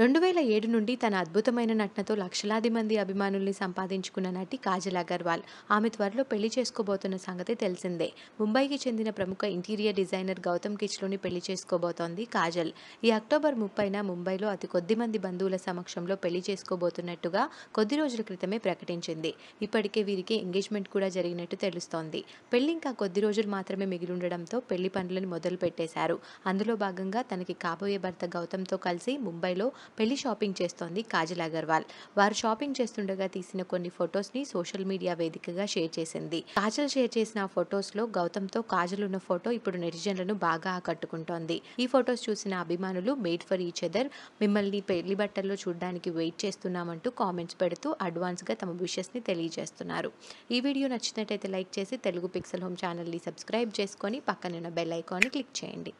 రెండు వేల ఏడు నుండి తన అద్భుతమైన నటనతో లక్షలాది మంది అభిమానుల్ని సంపాదించుకున్న నటి కాజల్ అగర్వాల్ ఆమె త్వరలో పెళ్లి చేసుకోబోతున్న సంగతి తెలిసిందే ముంబైకి చెందిన ప్రముఖ ఇంటీరియర్ డిజైనర్ గౌతమ్ కిచ్లోని పెళ్లి చేసుకోబోతోంది కాజల్ ఈ అక్టోబర్ ముప్పైన ముంబైలో అతి కొద్ది మంది బంధువుల సమక్షంలో పెళ్లి చేసుకోబోతున్నట్టుగా కొద్ది రోజుల క్రితమే ప్రకటించింది ఇప్పటికే వీరికి ఎంగేజ్మెంట్ కూడా జరిగినట్టు తెలుస్తోంది పెళ్లి ఇంకా కొద్ది రోజులు మాత్రమే మిగిలిండడంతో పెళ్లి పనులను మొదలు పెట్టేశారు అందులో భాగంగా తనకి కాబోయే భర్త గౌతమ్తో కలిసి ముంబైలో పెళ్లి షాపింగ్ చేస్తోంది కాజల్ అగర్వాల్ వారు షాపింగ్ చేస్తుండగా తీసిన కొన్ని ఫొటోస్ని సోషల్ మీడియా వేదికగా షేర్ చేసింది కాజల్ షేర్ చేసిన ఫొటోస్లో తో కాజల్ ఉన్న ఫోటో ఇప్పుడు నెటిజన్లను బాగా ఆకట్టుకుంటోంది ఈ ఫొటోస్ చూసిన అభిమానులు మేడ్ ఫర్ ఈచ్ అదర్ మిమ్మల్ని పెళ్లి బట్టల్లో చూడడానికి వెయిట్ చేస్తున్నామంటూ కామెంట్స్ పెడుతూ అడ్వాన్స్గా తమ ని తెలియజేస్తున్నారు ఈ వీడియో నచ్చినట్టయితే లైక్ చేసి తెలుగు పిక్సెల్ హోమ్ ఛానల్ని సబ్స్క్రైబ్ చేసుకొని పక్కనున్న బెల్ ఐకాన్ క్లిక్ చేయండి